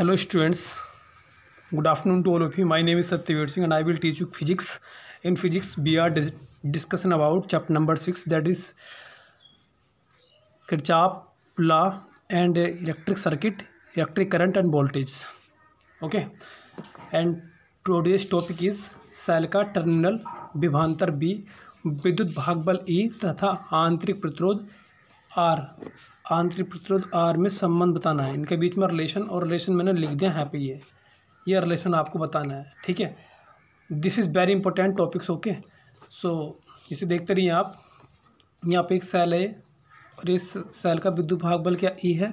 hello students good afternoon to all of you my name is Satyaveer Singh and I will teach you physics in physics we are discussion about chapter number six that is Kirchhoff law and electric circuit electric current and voltage okay and today's topic is सैलका terminal विभांतर बी विद्युत भागबल ई तथा आंतरिक प्रतिरोध are आंतरिक प्रतिरोध आर में संबंध बताना है इनके बीच में रिलेशन और रिलेशन मैंने लिख दिया यहाँ पे ये ये रिलेशन आपको बताना है ठीक है this is very important topics okay so इसे देखते रहिए आप यहाँ पे एक सेल है और इस सेल का विद्युत भाग बल क्या ई e है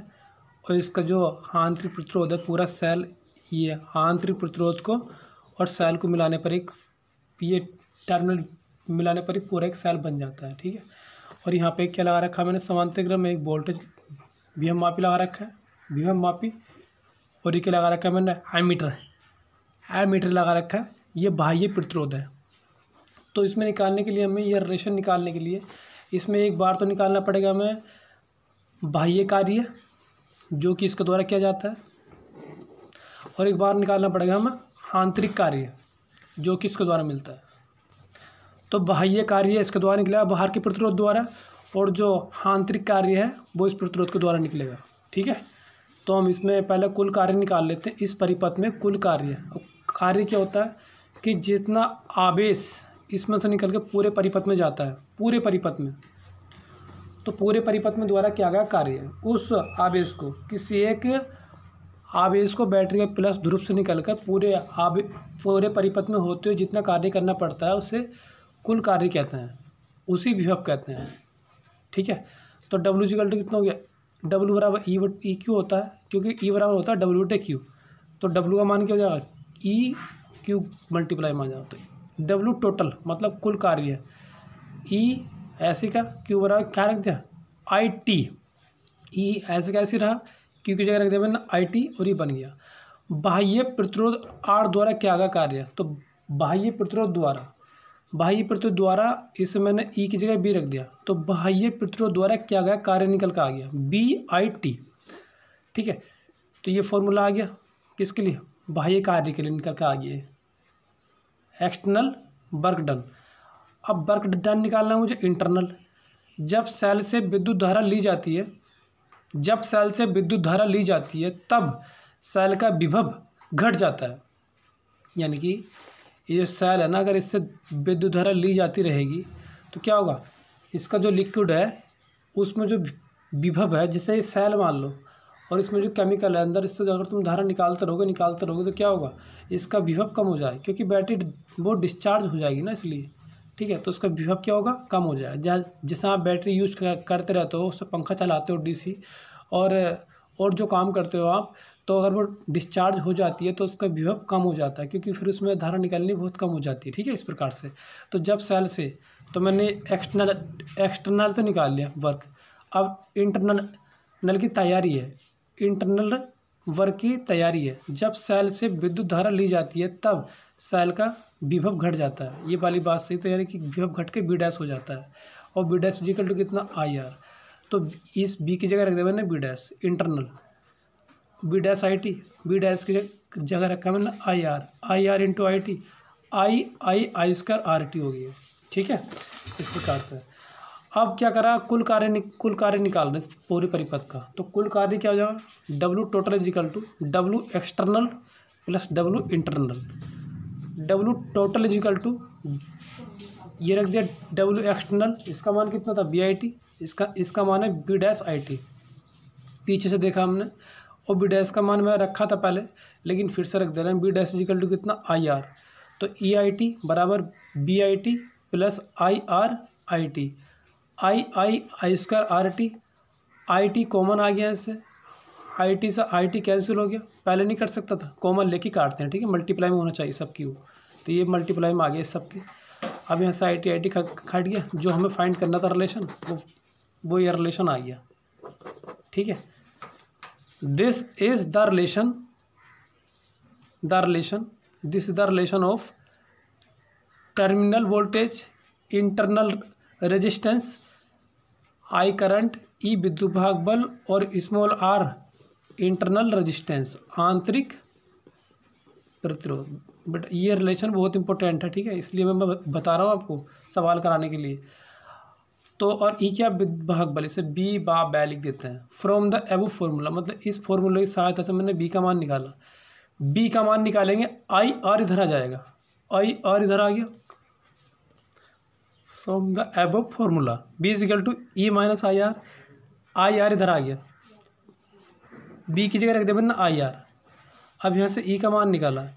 और इसका जो आंतरिक प्रतिरोध है पूरा सेल ये e आंतरिक प्रतिरोध को और सेल को मिलाने पर एक ये टर्मिनल मिलाने पर ही पूरा एक सेल बन जाता है ठीक है और यहाँ पे क्या लगा रखा है मैंने क्रम में एक वोल्टेज वीएम मापी लगा रखा है एम मापी और ये क्या लगा रखा है मैंने एमीटर मीटर लगा रखा है ये बाह्य प्रतिरोध है तो इसमें निकालने के लिए हमें यह रिलेशन निकालने के लिए इसमें एक बार तो निकालना पड़ेगा हमें बाह्य कार्य जो कि इसके द्वारा किया जाता है और एक बार निकालना पड़ेगा हमें आंतरिक कार्य जो कि इसके द्वारा मिलता है तो बाह्य कार्य इसके द्वारा निकलेगा बाहर के प्रतिरोध द्वारा और जो आंतरिक कार्य है वो इस प्रतिरोध के द्वारा निकलेगा ठीक है तो हम इसमें पहले कुल कार्य निकाल लेते हैं इस परिपथ में कुल कार्य कार्य क्या होता है कि जितना आवेश इसमें से निकल के पूरे परिपथ में जाता है पूरे परिपथ में तो पूरे परिपथ में द्वारा क्या गया कार्य उस आवेश को किसी एक आवेश को बैटरी के प्लस ध्रुव से निकलकर पूरे आवे पूरे परिपथ में होते हुए जितना कार्य करना पड़ता है उसे कुल कार्य कहते हैं उसी विभव कहते हैं ठीक है तो डब्ल्यू जी कल्टू कितना हो गया डब्ल्यू बराबर ई ई क्यू होता है क्योंकि ई e बराबर होता है डब्ल्यू बटे क्यू तो डब्ल्यू का मान क्या हो जाएगा ई क्यू मल्टीप्लाई मान जाता तो डब्ल्यू टोटल मतलब कुल कार्य है ई e ऐसे का क्यू बराबर क्या रख दिया आई टी ई ऐसे का ऐसे रहा क्यू की जगह रख दिया मैंने आई टी और ये e बन गया बाह्य प्रतिरोध आर द्वारा क्या आगा कार्य तो बाह्य प्रतिरोध द्वारा बाह्य प्रतिरोध द्वारा इस मैंने ई e की जगह बी रख दिया तो बाह्य प्रतिरोध द्वारा क्या गया कार्य निकल का आ गया बी आई टी ठीक है तो ये फॉर्मूला आ गया किसके लिए बाह्य कार्य के लिए निकल का आ गया एक्सटर्नल वर्क डन अब वर्क डन निकालना है मुझे इंटरनल जब सेल से विद्युत धारा ली जाती है जब सेल से विद्युत धारा ली जाती है तब सेल का विभव घट जाता है यानी कि ये सेल है ना अगर इससे विद्युत धारा ली जाती रहेगी तो क्या होगा इसका जो लिक्विड है उसमें जो विभव है जिसे ये सेल मान लो और इसमें जो केमिकल है अंदर इससे अगर तुम धारा निकालते रहोगे निकालते रहोगे तो क्या होगा इसका विभव कम हो जाए क्योंकि बैटरी वो डिस्चार्ज हो जाएगी ना इसलिए ठीक है तो उसका विभव क्या होगा कम हो जाएगा जहाँ जैसा आप बैटरी यूज करते रहते हो उससे पंखा चलाते हो डीसी और और जो काम करते हो आप तो अगर वो डिस्चार्ज हो जाती है तो उसका विभव कम हो जाता है क्योंकि फिर उसमें धारा निकालनी बहुत कम हो जाती है ठीक है इस प्रकार से तो जब सेल से तो मैंने एक्सटर्नल एक्सटर्नल तो निकाल लिया वर्क अब इंटरनल नल की तैयारी है इंटरनल वर्क की तैयारी है जब सेल से विद्युत धारा ली जाती है तब सेल का विभव घट जाता है ये वाली बात सही तो यानी कि विभव घट के बी डैस हो जाता है और बी डैश इजिकल टू कितना आई आर तो इस बी की जगह रख दिया मैंने B dash internal B dash I T B dash की जगह रखा मैंने I R I R into I T I I I square R T हो गई ठीक है इस प्रकार से अब क्या करा कुल कार्य कुल कार्य निकालना इस पूरे परिपथ का तो कुल कार्य क्या हो जाएगा W total is equal to W external plus W internal W total is equal to ये रख दिया डब्ल्यू एक्सटर्नल इसका मान कितना था बी आई टी इसका इसका मान है बी डैश आई टी पीछे से देखा हमने और बी डैश का मान मैं रखा था पहले लेकिन फिर से रख दे रहे हैं बी डैश इजिकल टू कितना आई आर तो ई आई टी बराबर B I T plus I R I T I I I square R T I T common आ गया इससे आई टी से आई टी कैंसिल हो गया पहले नहीं कर सकता था कॉमन लेके काटते हैं ठीक है मल्टीप्लाई में होना चाहिए सबकी वो तो ये मल्टीप्लाई में आ गया सबकी अब यहाँ से आई टी आई टी खट गया जो हमें फाइंड करना था रिलेशन वो वो ये रिलेशन आ गया ठीक है this is the relation the relation this is the relation of terminal voltage internal resistance I current E विद्युत भाग बल और स्मॉल आर इंटरनल रेजिस्टेंस आंतरिक प्रतिरोध बट ये रिलेशन बहुत इंपॉर्टेंट है ठीक है इसलिए मैं बता रहा हूँ आपको सवाल कराने के लिए तो और ई क्या भाग बल इसे बी बा बै लिख देते हैं फ्रॉम द एबो फार्मूला मतलब इस फार्मूला की सहायता से मैंने बी का मान निकाला बी का मान निकालेंगे आई आर इधर आ जाएगा आई आर इधर आ गया from the above formula B is equal to E minus I R I R इधर आ गया बी की जगह रख दे ना आई आर अब यहाँ से ई e का मान निकाला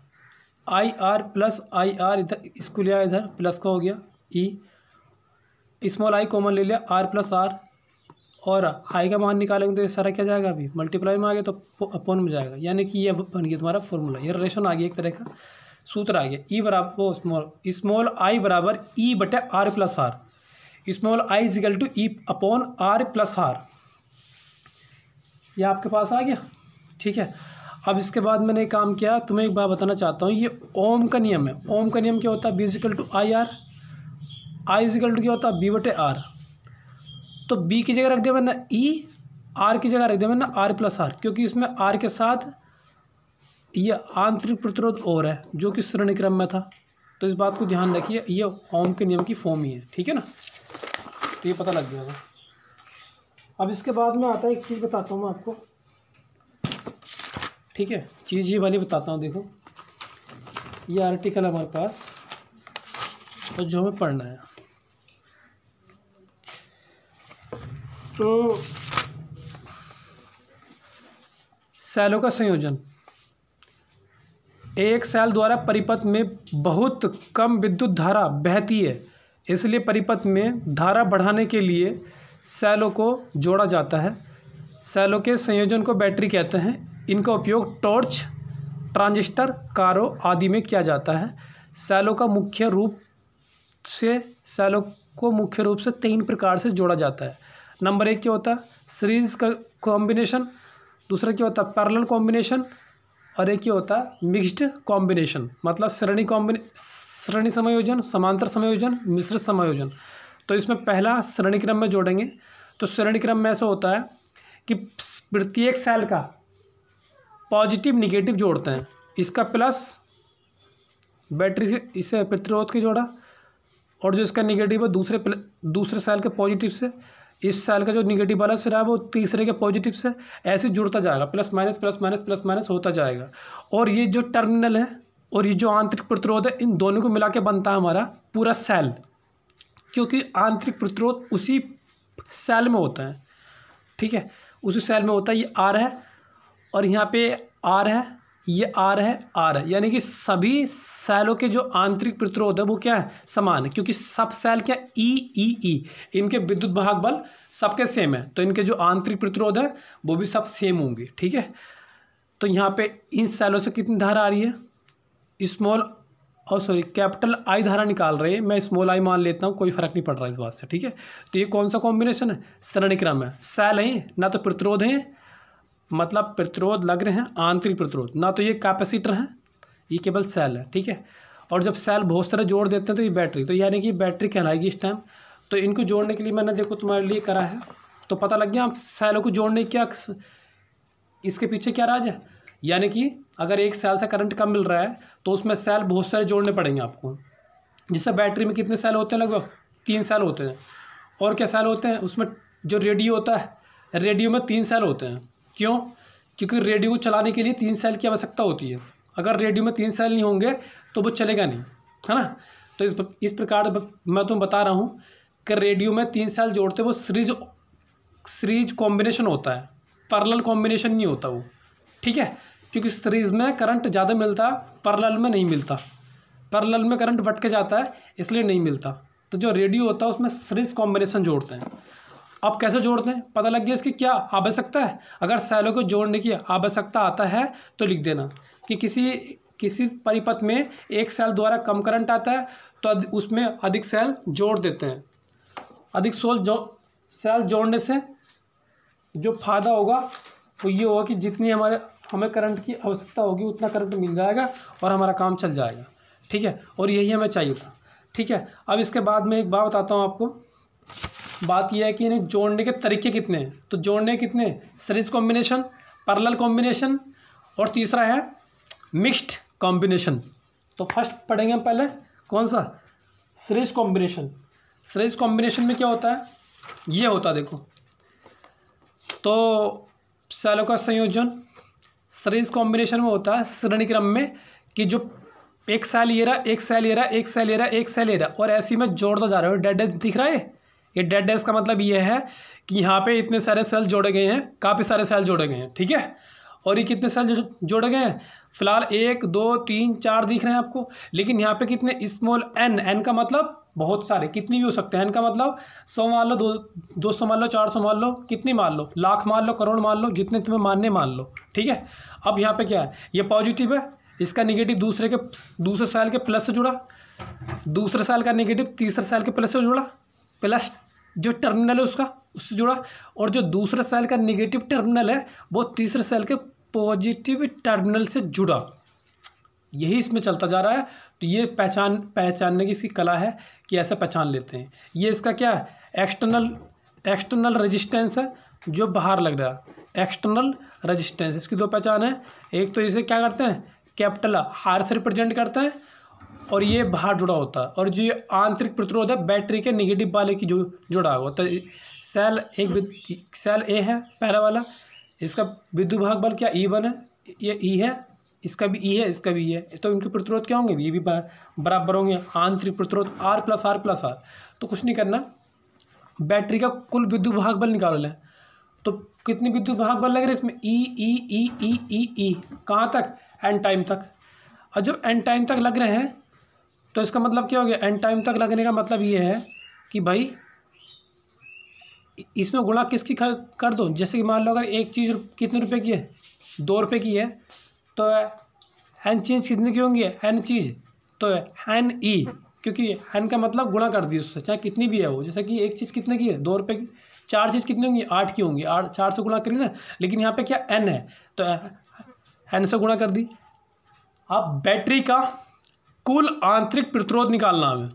I R plus I R इधर इसको लिया इधर प्लस का हो गया ई स्मॉल आई कॉमन ले लिया आर प्लस आर और आई का मान निकालेंगे तो ये सारा क्या जाएगा अभी मल्टीप्लाई में आ गया तो अपॉन में जाएगा यानी कि ये बन गया तुम्हारा फॉर्मूला ये रिलेशन आ गया एक तरह का सूत्र आ गया ई e बराबर स्मॉल स्मॉल आई बराबर ई बटे R plus R small I is equal to E upon R plus R ये आपके पास आ गया ठीक है अब इसके बाद मैंने एक काम किया तुम्हें एक बात बताना चाहता हूँ ये ओम का नियम है ओम का नियम क्या होता है B equal to I R I is equal to क्या होता है बी बटे आर तो बी की जगह रख दिया मैंने ई e, आर की जगह रख दिया मैंने आर प्लस आर क्योंकि इसमें आर के साथ ये आंतरिक प्रतिरोध और है जो कि श्रेणी क्रम में था तो इस बात को ध्यान रखिए ये ओम के नियम की फॉर्म ही है ठीक है ना तो ये पता लग गया अब इसके बाद में आता है एक चीज़ बताता हूँ मैं आपको ठीक है चीज़ ये वाली बताता हूँ देखो ये आर्टिकल हमारे पास और जो हमें पढ़ना है तो सैलों का संयोजन एक सेल द्वारा परिपथ में बहुत कम विद्युत धारा बहती है इसलिए परिपथ में धारा बढ़ाने के लिए सैलों को जोड़ा जाता है सैलों के संयोजन को बैटरी कहते हैं इनका उपयोग टॉर्च ट्रांजिस्टर कारों आदि में किया जाता है सैलों का मुख्य रूप से सैलों को मुख्य रूप से तीन प्रकार से जोड़ा जाता है नंबर एक क्या होता है सीरीज का कॉम्बिनेशन दूसरा क्या होता है पैरल कॉम्बिनेशन और एक क्या होता है मिक्स्ड कॉम्बिनेशन मतलब श्रेणी कॉम्बिने श्रेणी समायोजन समांतर समायोजन मिश्रित समायोजन तो इसमें पहला श्रेणी क्रम में जोड़ेंगे तो श्रेणी क्रम में ऐसा होता है कि प्रत्येक सेल का पॉजिटिव निगेटिव जोड़ते हैं इसका प्लस बैटरी से इसे प्रतिरोध के जोड़ा और जो इसका निगेटिव है दूसरे दूसरे साल के पॉजिटिव से इस साल का जो निगेटिव वाला सिरा है वो तीसरे के पॉजिटिव से ऐसे जुड़ता जाएगा plus minus plus minus plus minus होता जाएगा और ये जो टर्मिनल है और ये जो आंतरिक प्रतिरोध है इन दोनों को मिला के बनता है हमारा पूरा सेल क्योंकि आंतरिक प्रतिरोध उसी सेल में होता है ठीक है उसी सेल में होता है ये आर है और यहाँ पे आर है ये आर है आर है यानी कि सभी सेलों के जो आंतरिक प्रतिरोध है वो क्या है समान है क्योंकि सब सेल क्या ई ई ई इनके विद्युत भाग बल सबके सेम है तो इनके जो आंतरिक प्रतिरोध है वो भी सब सेम होंगे ठीक है तो यहाँ पे इन सेलों से कितनी धारा आ रही है स्मॉल और सॉरी कैपिटल आई धारा निकाल रहे हैं मैं स्मॉल आई मान लेता हूँ कोई फर्क नहीं पड़ रहा इस बात से ठीक है तो ये कौन सा कॉम्बिनेशन है सरणिक्रम है सेल हैं ना तो प्रतिरोध हैं मतलब प्रतिरोध लग रहे हैं आंतरिक प्रतिरोध ना तो ये कैपेसिटर हैं ये केवल सेल है ठीक है और जब सेल बहुत सारे जोड़ देते हैं तो ये बैटरी तो यानी कि बैटरी कहलाएगी इस टाइम तो इनको जोड़ने के लिए मैंने देखो तुम्हारे लिए करा है तो पता लग गया आप सेलों को जोड़ने क्या इसके पीछे क्या राज है यानी कि अगर एक सेल से करंट कम मिल रहा है तो उसमें सेल बहुत सारे जोड़ने पड़ेंगे आपको जिससे बैटरी में कितने सेल होते हैं लगभग तीन सेल होते हैं और क्या सेल होते हैं उसमें जो रेडियो होता है रेडियो में तीन सेल होते हैं क्यों क्योंकि रेडियो को चलाने के लिए तीन सेल की आवश्यकता होती है अगर रेडियो में तीन सेल नहीं होंगे तो वो चलेगा नहीं है ना तो इस इस प्रकार मैं तुम्हें तो बता रहा हूँ कि रेडियो में तीन सेल जोड़ते वो सीरीज सीरीज कॉम्बिनेशन होता है पर्लल कॉम्बिनेशन नहीं होता वो ठीक है क्योंकि सीरीज में करंट ज़्यादा मिलता है पैरेलल में नहीं मिलता पर्लल में करंट बट के जाता है इसलिए नहीं मिलता तो जो रेडियो होता है उसमें सीरीज कॉम्बिनेशन जोड़ते हैं अब कैसे जोड़ते हैं पता लग गया इसकी क्या आवश्यकता है अगर सेलों को जोड़ने की आवश्यकता आता है तो लिख देना कि किसी किसी परिपथ में एक सेल द्वारा कम करंट आता है तो उसमें अधिक सेल जोड़ देते हैं अधिक सोल जो सेल जोड़ने से जो फायदा होगा वो ये होगा कि जितनी हमारे हमें करंट की आवश्यकता होगी उतना करंट मिल जाएगा और हमारा काम चल जाएगा ठीक है और यही हमें चाहिए था ठीक है अब इसके बाद में एक बात बताता हूँ आपको बात यह है कि इन्हें जोड़ने के तरीके कितने हैं तो जोड़ने कितने सीरीज कॉम्बिनेशन पर्लल कॉम्बिनेशन और तीसरा है मिक्स्ड कॉम्बिनेशन तो फर्स्ट पढ़ेंगे हम पहले कौन सा सीरीज कॉम्बिनेशन सरीज कॉम्बिनेशन में क्या होता है ये होता है देखो तो सेलों का संयोजन सरीज कॉम्बिनेशन में होता है श्रेणी क्रम में कि जो एक सेल ये रहा एक सेल ये रहा एक सेल ये रहा एक सेल ये रहा और ऐसी में जोड़ता तो जा रहा हूँ डेड दिख रहा है ये डेड डैश का मतलब ये है कि यहाँ पे इतने सारे सेल जोड़े गए हैं काफ़ी सारे सेल जोड़े गए हैं ठीक है और ये कितने सेल जोड़े गए हैं फिलहाल एक दो तीन चार दिख रहे हैं आपको लेकिन यहाँ पे कितने स्मॉल एन एन का मतलब बहुत सारे कितनी भी हो सकते हैं एन का मतलब सौ मान लो दो दो सौ मान लो चार सौ मान लो कितनी मान लो लाख मान लो करोड़ मान लो जितने तुम्हें मानने मान लो ठीक है अब यहाँ पे क्या है ये पॉजिटिव है इसका निगेटिव दूसरे के दूसरे साल के प्लस से जुड़ा दूसरे साल का निगेटिव तीसरे साल के प्लस से जुड़ा प्लस जो टर्मिनल है उसका उससे जुड़ा और जो दूसरे सेल का निगेटिव टर्मिनल है वो तीसरे सेल के पॉजिटिव टर्मिनल से जुड़ा यही इसमें चलता जा रहा है तो ये पहचान पहचानने की इसकी कला है कि ऐसे पहचान लेते हैं ये इसका क्या है एक्सटर्नल एक्सटर्नल रेजिस्टेंस है जो बाहर लग रहा है एक्सटर्नल रेजिस्टेंस इसकी दो पहचान है एक तो इसे क्या करते हैं कैपिटल आर से रिप्रेजेंट करते हैं और ये बाहर जुड़ा होता है और जो ये आंतरिक प्रतिरोध है बैटरी के निगेटिव वाले की जो जुड़ा हुआ तो सेल एक सेल ए है पहला वाला इसका विद्युत भाग बल क्या ई e वन है ये ई e है इसका भी ई e है इसका भी ई है तो इनके प्रतिरोध क्या होंगे ये भी बराबर होंगे आंतरिक प्रतिरोध R plus R plus R तो कुछ नहीं करना बैटरी का कुल विद्युत भाग बल निकाल लें तो कितनी विद्युत भाग बल लग रहा है इसमें ई ई ई ई ई ई कहाँ तक एंड टाइम तक और जब एंड टाइम तक लग रहे हैं तो इसका मतलब क्या हो गया एंड टाइम तक लगने का मतलब ये है कि भाई इसमें गुणा किसकी कर दो जैसे कि मान लो अगर एक चीज़ कितने रुपए की है दो रुपए की है तो एन चीज कितने की होंगी एन चीज़ तो एन ई e, क्योंकि एन का मतलब गुणा कर दिए उससे चाहे कितनी भी है वो जैसे कि एक चीज़ कितने की है दो रुपये की चार चीज़ कितनी होंगी आठ की होंगी आठ चार से गुणा करी ना लेकिन यहाँ पे क्या एन है तो एन से गुणा कर दी अब बैटरी का कुल आंतरिक प्रतिरोध निकालना हमें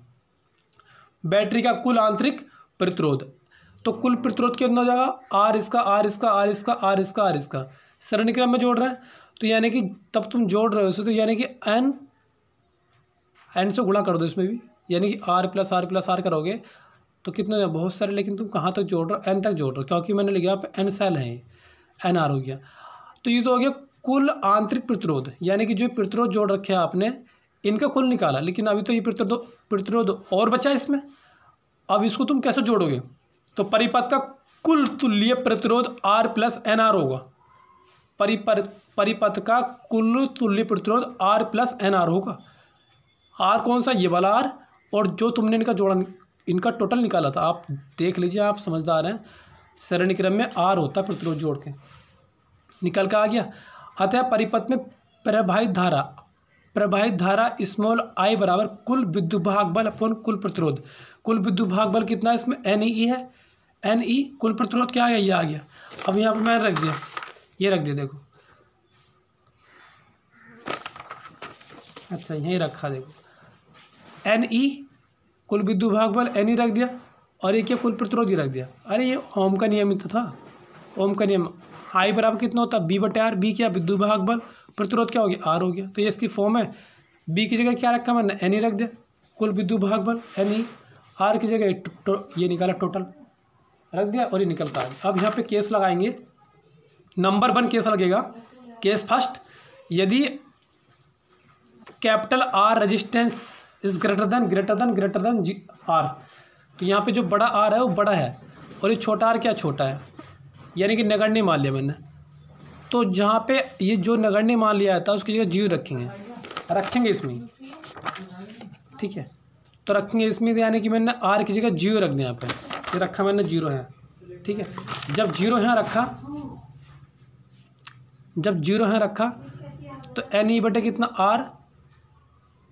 बैटरी का कुल आंतरिक प्रतिरोध तो कुल प्रतिरोध कितना हो जाएगा आर इसका आर इसका आर इसका आर इसका आर इसका सरणी क्रम में जोड़ रहे हैं तो यानी कि तब तुम जोड़ रहे हो तो यानी कि एन एन से गुणा कर दो इसमें भी यानी कि R plus R plus R करोगे तो कितने बहुत सारे लेकिन तुम कहाँ तक जोड़ रहे हो एन तक जोड़ रहे हो क्योंकि मैंने लिखा आप एन सेल हैं एन आर हो गया तो ये तो हो गया कुल आंतरिक प्रतिरोध यानी कि जो प्रतिरोध जोड़ रखे हैं आपने इनका कुल निकाला लेकिन अभी तो ये प्रतिरोध प्रतिरोध और बचा इसमें अब इसको तुम कैसे जोड़ोगे तो परिपथ का कुल तुल्य प्रतिरोध आर प्लस एन आर होगा परिपर परिपथ का कुल तुल्य प्रतिरोध आर प्लस एन आर होगा आर कौन सा ये वाला आर और जो तुमने इनका जोड़ा इनका टोटल निकाला था आप देख लीजिए आप समझदार हैं सरणी क्रम में आर होता है प्रतिरोध जोड़ के निकल के आ गया अतः परिपथ में प्रभावित धारा प्रवाहित धारा स्मॉल आई बराबर कुल विद्युत भाग बल अपन कुल प्रतिरोध कुल विद्युत भाग बल कितना है इसमें एन ई है एन ई कुल प्रतिरोध क्या आ गया ये आ गया अब यहाँ पर मैंने रख दिया ये रख दिया देखो अच्छा यही रखा देखो एन ई कुल विद्युत भाग बल एन ई रख दिया और ये क्या कुल प्रतिरोध ही रख दिया अरे ये ओम का नियमित तो था ओम का नियम आई बराबर कितना होता है बी बटे आर बी क्या विद्युत भाग बल प्रतिरोध क्या हो गया आर हो गया तो ये इसकी फॉर्म है बी की जगह क्या रखा मैंने एन ई रख दिया कुल विद्युत भाग बल एन ई आर की जगह ये निकाला टोटल रख दिया और ये निकलता है अब यहाँ पे केस लगाएंगे नंबर वन केस लगेगा केस फर्स्ट यदि capital R resistance is greater than greater than greater than जी आर तो यहाँ पे जो बड़ा आर है वो बड़ा है और ये छोटा आर क्या छोटा है यानी कि नगण्य मान लिया मैंने तो जहाँ पे ये जो नगर ने मान लिया था उसकी जगह जीरो रखेंगे रखेंगे इसमें ठीक है तो रखेंगे इसमें तो यानी कि मैंने आर की जगह जीरो रख दिया यहाँ पर ये रखा मैंने जीरो है ठीक है जब जीरो है रखा जब जीरो है रखा तो एन ई बटे कितना आर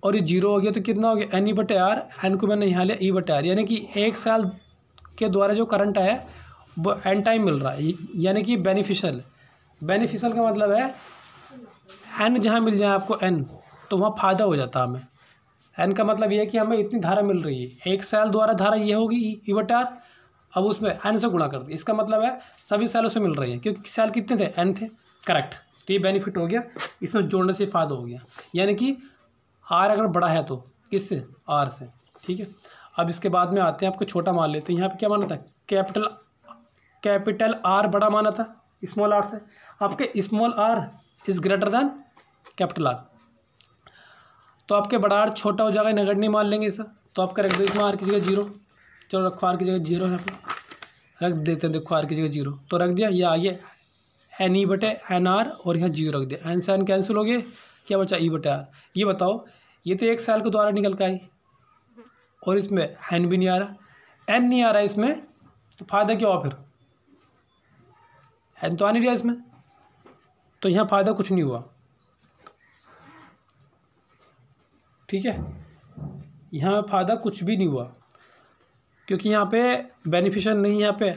और ये जीरो हो गया तो कितना हो गया एन ई बटे आर एन को मैंने यहाँ लिया ई e बटे आर यानी कि एक साल के द्वारा जो करंट आया वो एन टाइम मिल रहा है यानी कि बेनिफिशियल बेनिफिशियल का मतलब है एन जहाँ मिल जाए आपको एन तो वहाँ फ़ायदा हो जाता हमें एन का मतलब ये है कि हमें इतनी धारा मिल रही है एक सेल द्वारा धारा ये होगी इवटार e, e अब उसमें एन से गुणा कर दी इसका मतलब है सभी सेलों से मिल रही है क्योंकि सेल कितने थे एन थे करेक्ट तो ये बेनिफिट हो गया इसमें जोड़ने से फ़ायदा हो गया यानी कि आर अगर बड़ा है तो किससे आर से ठीक है अब इसके बाद में आते हैं आपको छोटा मान लेते हैं यहाँ पे क्या माना था कैपिटल कैपिटल आर बड़ा माना था स्मॉल आर से आपके small R is greater than capital R तो आपके बड़ा आर छोटा हो जाएगा नहीं मान लेंगे सर तो आप रख दो तो इसमें आर की जगह जीरो चलो रखो आर की जगह जीरो है रख देते हैं देखो आर की जगह जीरो तो रख दिया ये आ गया एन ई e बटे एन आर और यहाँ जीरो रख दिया एन से एन कैंसिल हो गए क्या बचा ई e बटे आर ये बताओ ये तो एक साल के द्वारा निकल का आई और इसमें एन भी नहीं आ रहा एन नहीं आ रहा इसमें तो फायदा क्या हुआ फिर एन तो आ नहीं रहा इसमें तो यहाँ फ़ायदा कुछ नहीं हुआ ठीक है यहाँ फ़ायदा कुछ भी नहीं हुआ क्योंकि यहाँ पे बेनिफिशियल नहीं यहाँ पे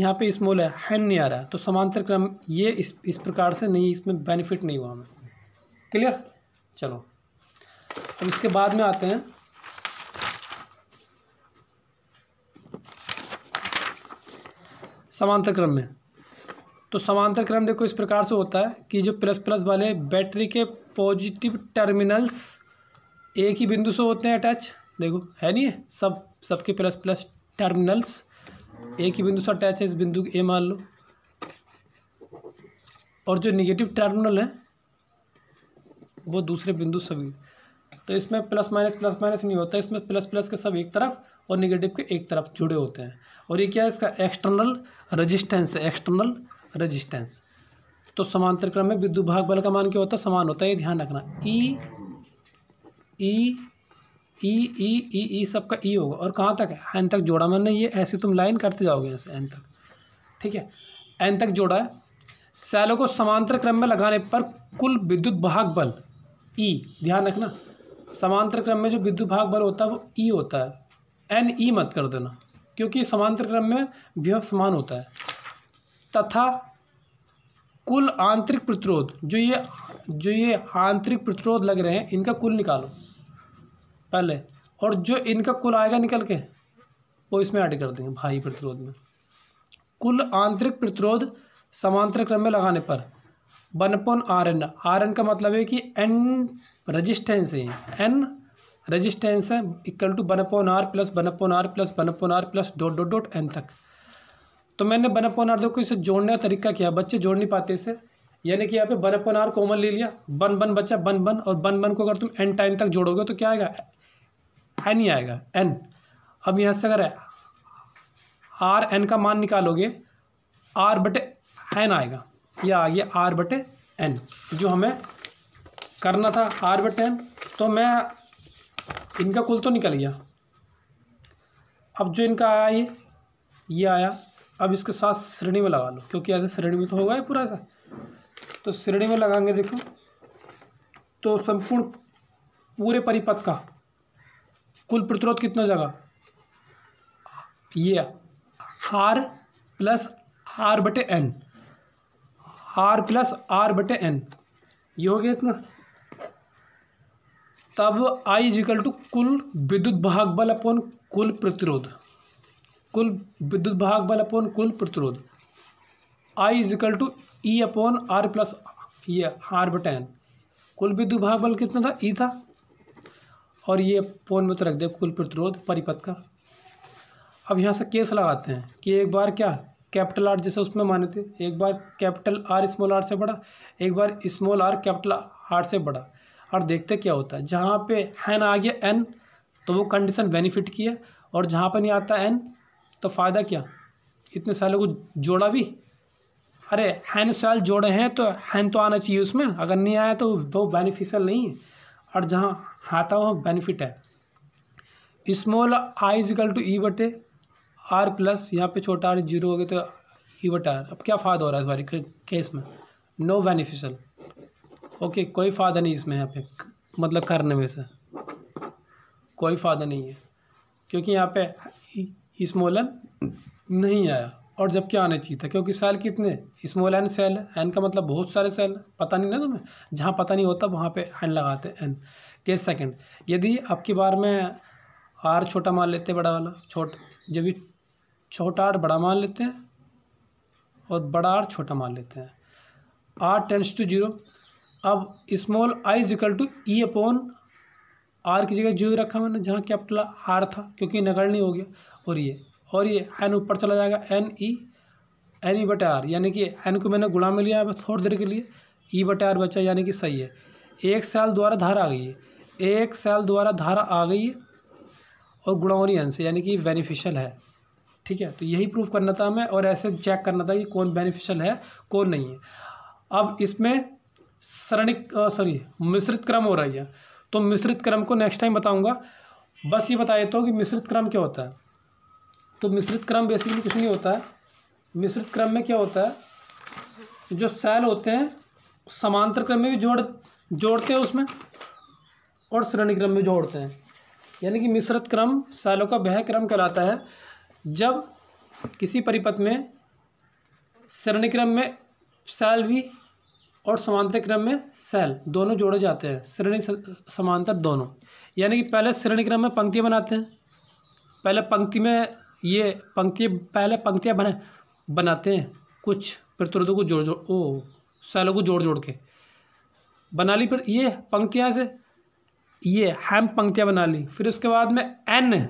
यहाँ पे स्मॉल है हैंड नहीं आ रहा है तो समांतर क्रम ये इस इस प्रकार से नहीं इसमें बेनिफिट नहीं हुआ हमें क्लियर चलो अब इसके बाद में आते हैं समांतर क्रम में तो समांतर क्रम देखो इस प्रकार से होता है कि जो प्लस प्लस वाले बैटरी के पॉजिटिव टर्मिनल्स एक ही बिंदु से होते हैं अटैच देखो है नहीं है सब सबके प्लस प्लस टर्मिनल्स एक ही बिंदु से अटैच है इस बिंदु ए मान लो और जो निगेटिव टर्मिनल है वो दूसरे बिंदु सभी तो इसमें प्लस माइनस प्लस माइनस नहीं होता इसमें प्लस प्लस के सब एक तरफ और निगेटिव के एक तरफ जुड़े होते हैं और ये क्या है इसका एक्सटर्नल रजिस्टेंस है एक्सटर्नल रजिस्टेंस तो समांतर क्रम में विद्युत भाग बल का मान क्या होता है समान होता है ये ध्यान रखना ई ई ई ई ई ई सबका ई e होगा और कहाँ तक है एन तक जोड़ा मैंने ये ऐसे तुम लाइन करते जाओगे ऐसे एन तक ठीक है एन तक जोड़ा है सेलों को समांतर क्रम में लगाने पर कुल विद्युत भाग बल ई e, ध्यान रखना समांतर क्रम में जो विद्युत भाग बल होता है वो ई e होता है एन ई मत कर देना क्योंकि समांतर क्रम में विभव समान होता है तथा कुल आंतरिक प्रतिरोध जो ये जो ये आंतरिक प्रतिरोध लग रहे हैं इनका कुल निकालो पहले और जो इनका कुल आएगा निकल के वो इसमें ऐड कर देंगे भाई प्रतिरोध में कुल आंतरिक प्रतिरोध समांतर क्रम में लगाने पर one upon R N R N का मतलब है कि एन रजिस्टेंस है एन रजिस्टेंस है equal to one upon R plus one upon R plus one upon R plus dot dot dot N तक तो मैंने बन अपन आर देखो इसे जोड़ने का तरीका किया बच्चे जोड़ नहीं पाते इसे यानी कि यहाँ पे बन अपन आर कॉमन ले लिया बन बन बच्चा बन बन और बन बन को अगर तुम एन टाइम तक जोड़ोगे तो क्या आएगा एन ही आएगा एन अब यहाँ से अगर आर एन का मान निकालोगे आर बटे एन आएगा यह आ गया आर बटे एन जो हमें करना था आर बटे एन तो मैं इनका कुल तो निकल गया अब जो इनका आया ये ये आया अब इसके साथ श्रेणी में लगा लो क्योंकि ऐसे श्रेणी में तो होगा ही पूरा ऐसा तो श्रेणी में लगाएंगे देखो तो संपूर्ण पूरे परिपथ का कुल प्रतिरोध कितना जगह ये आर प्लस आर बटे एन आर प्लस आर बटे एन ये हो गया इतना तब आई इजिकल टू कुल विद्युत भाग बल अपन कुल प्रतिरोध कुल विद्युत भाग बल अपॉन कुल प्रतिरोध I is equal to E upon R plus ये आर एन कुल विद्युत भाग बल कितना था ई e था और ये पोन में तो रख दे कुल प्रतिरोध परिपथ का अब यहाँ से केस लगाते हैं कि एक बार क्या कैपिटल आर जैसे उसमें माने थे एक बार कैपिटल आर स्मॉल आर से बड़ा एक बार स्मॉल आर कैपिटल आर से बड़ा और देखते क्या होता है जहाँ पे एन आ गया एन तो वो कंडीशन बेनिफिट की है और जहाँ पर नहीं आता एन तो फ़ायदा क्या इतने सालों को जोड़ा भी अरे हैन साल जोड़े हैं तो हैन तो आना चाहिए उसमें अगर नहीं आया तो वो बेनिफिशियल नहीं है और जहाँ आता वहाँ बेनिफिट है small I is equal to E बटे आर प्लस यहाँ पे छोटा आर जीरो हो गया तो ई e बटे आर अब क्या फ़ायदा हो रहा है इस बारी केस में नो बेनिफिशियल ओके कोई फ़ायदा नहीं इसमें यहाँ पे मतलब करने में से कोई फ़ायदा नहीं है क्योंकि यहाँ पे एन नहीं आया और जबकि आना चाहिए था क्योंकि सेल कितने स्मॉल एन सेल है एन का मतलब बहुत सारे सेल पता नहीं ना तुम्हें जहाँ पता नहीं होता वहाँ पे एन लगाते हैं एन के सेकंड यदि आपकी बार में आर छोटा मान लेते हैं बड़ा वाला छोट जब भी छोटा आर बड़ा मान लेते हैं और बड़ा आर छोटा मान लेते हैं आर टेंस टू जीरो अब small I is equal to E upon R की जगह जीरो रखा मैंने जहाँ कैपिटल आर था क्योंकि नगर नहीं हो गया और ये और ये एन ऊपर चला जाएगा एन ई एन ई बटे आर यानी कि एन को मैंने गुणा में लिया थोड़ी देर के लिए ई e बटे आर बचा यानी कि सही है एक सेल द्वारा धारा आ गई है एक सेल द्वारा धारा आ गई है और गुणा हो एन से यानी कि बेनिफिशियल है ठीक है तो यही प्रूफ करना था हमें और ऐसे चेक करना था कि कौन बेनिफिशियल है कौन नहीं है अब इसमें सरणिक सॉरी मिश्रित क्रम हो रही है तो मिश्रित क्रम को नेक्स्ट टाइम बताऊंगा बस ये बताए तो कि मिश्रित क्रम क्या होता है तो मिश्रित क्रम बेसिकली कुछ नहीं होता है मिश्रित क्रम में क्या होता है जो सेल होते हैं समांतर क्रम में भी जोड़ जोड़ते हैं उसमें और श्रेणी क्रम में जोड़ते हैं यानी कि मिश्रित क्रम सेलों का वह क्रम कहलाता है जब किसी परिपथ में श्रेणी क्रम में सेल भी और समांतर क्रम में सेल दोनों जोड़े जाते हैं श्रेणी समांतर दोनों यानी कि पहले श्रेणी क्रम में पंक्तियाँ बनाते हैं पहले पंक्ति में ये पंक्ति पहले पंक्तियाँ बना बनाते हैं कुछ प्रतिरोधों को जोड़ जोड़ ओ सैलों को जोड़ जोड़ के बना ली फिर ये पंक्तियाँ से ये हैम पंक्तियाँ बना ली फिर उसके बाद में एन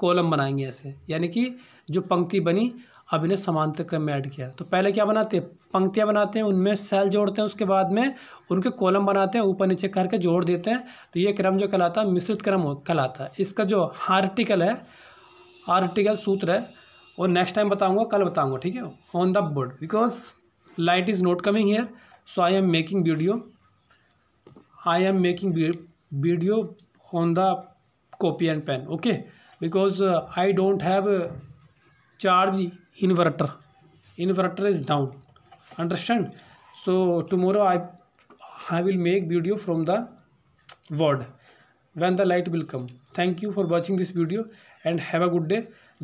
कॉलम बनाएंगे ऐसे यानी कि जो पंक्ति बनी अब इन्हें समांतर क्रम में ऐड किया तो पहले क्या बनाते हैं पंक्तियाँ बनाते हैं उनमें सेल जोड़ते हैं उसके बाद में उनके कॉलम बनाते हैं ऊपर नीचे करके जोड़ देते हैं तो ये क्रम जो कहलाता है मिश्रित क्रम कहलाता है इसका जो हार्टिकल है आर्टिकल सूत्र है और नेक्स्ट टाइम बताऊंगा कल बताऊंगा ठीक है on the board because light is not coming here so I am making video I am making video on the copy and pen okay because I don't have charge inverter inverter is down understand so tomorrow I I will make video from the word when the light will come thank you for watching this video and have a good day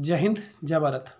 Jai Hind जय भारत